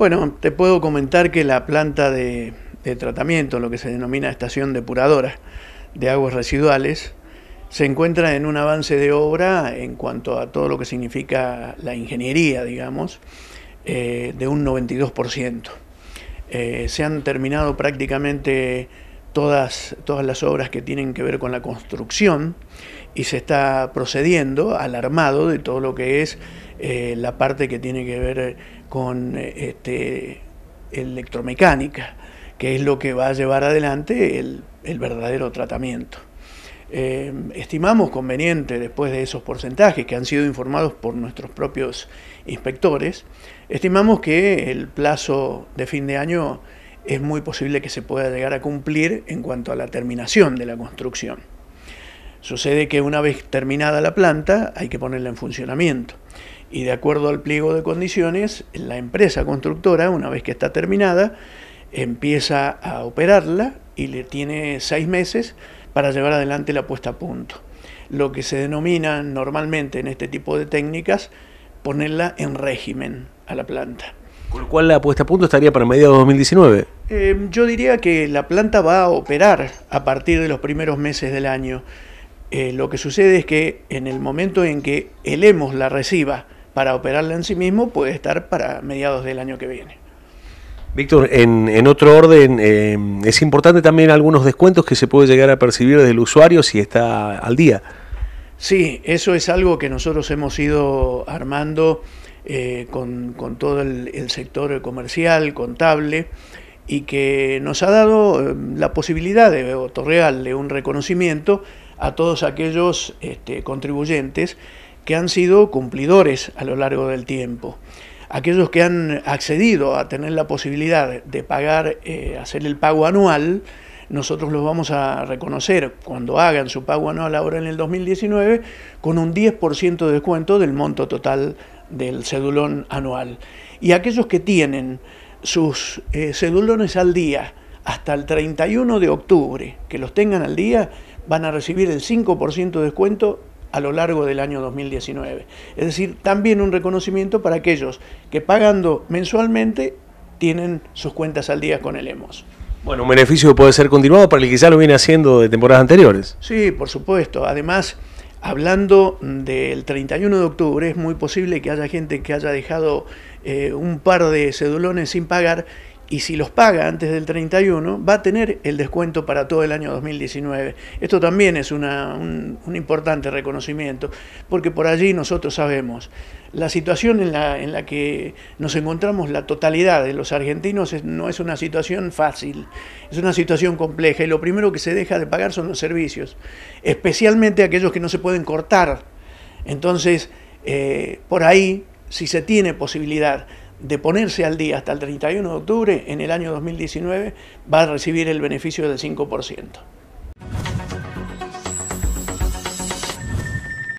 Bueno, te puedo comentar que la planta de, tratamiento, lo que se denomina estación depuradora de aguas residuales, se encuentra en un avance de obra en cuanto a todo lo que significa la ingeniería, digamos, eh, de un 92%. Eh, se han terminado prácticamente todas, todas las obras que tienen que ver con la construcción y se está procediendo al armado de todo lo que es eh, la parte que tiene que ver eh, con eh, este, electromecánica, que es lo que va a llevar adelante el, verdadero tratamiento. estimamos conveniente, después de esos porcentajes que han sido informados por nuestros propios inspectores, estimamos que el plazo de fin de año es muy posible que se pueda llegar a cumplir en cuanto a la terminación de la construcción. Sucede que una vez terminada la planta hay que ponerla en funcionamiento y de acuerdo al pliego de condiciones, la empresa constructora, una vez que está terminada, empieza a operarla y le tiene seis meses para llevar adelante la puesta a punto. Lo que se denomina normalmente en este tipo de técnicas ponerla en régimen a la planta. Con lo cual la puesta a punto estaría para mediados de 2019. Eh, yo diría que la planta va a operar a partir de los primeros meses del año. Eh, lo que sucede es que en el momento en que el la reciba, para operarla en sí mismo puede estar para mediados del año que viene. Víctor, en, otro orden, em, es importante también algunos descuentos que se puede llegar a percibir del usuario si está al día. Sí, eso es algo que nosotros hemos ido armando eh, con, todo el, sector comercial, contable, y que nos ha dado em, la posibilidad de de un reconocimiento a todos aquellos este, contribuyentes que han sido cumplidores a lo largo del tiempo. Aquellos que han accedido a tener la posibilidad de pagar, eh, hacer el pago anual, nosotros los vamos a reconocer cuando hagan su pago anual ahora en el 2019 con un 10% de descuento del monto total del cedulón anual. Y aquellos que tienen sus eh, cedulones al día hasta el 31 de octubre, que los tengan al día, van a recibir el 5% de descuento a lo largo del año 2019. Es decir, también un reconocimiento para aquellos que pagando mensualmente tienen sus cuentas al día con el EMOS. Bueno, un beneficio puede ser continuado para el que ya lo viene haciendo de temporadas anteriores. Sí, por supuesto. Además, hablando del 31 de octubre, es muy posible que haya gente que haya dejado eh, un par de cedulones sin pagar y si los paga antes del 31, va a tener el descuento para todo el año 2019. Esto también es un, importante reconocimiento, porque por allí nosotros sabemos, la situación en la, en la que nos encontramos la totalidad de los argentinos no es una situación fácil, es una situación compleja, y lo primero que se deja de pagar son los servicios, especialmente aquellos que no se pueden cortar. Entonces, eh, por ahí, si se tiene posibilidad de ponerse al día hasta el 31 de octubre en el año 2019 va a recibir el beneficio del 5%.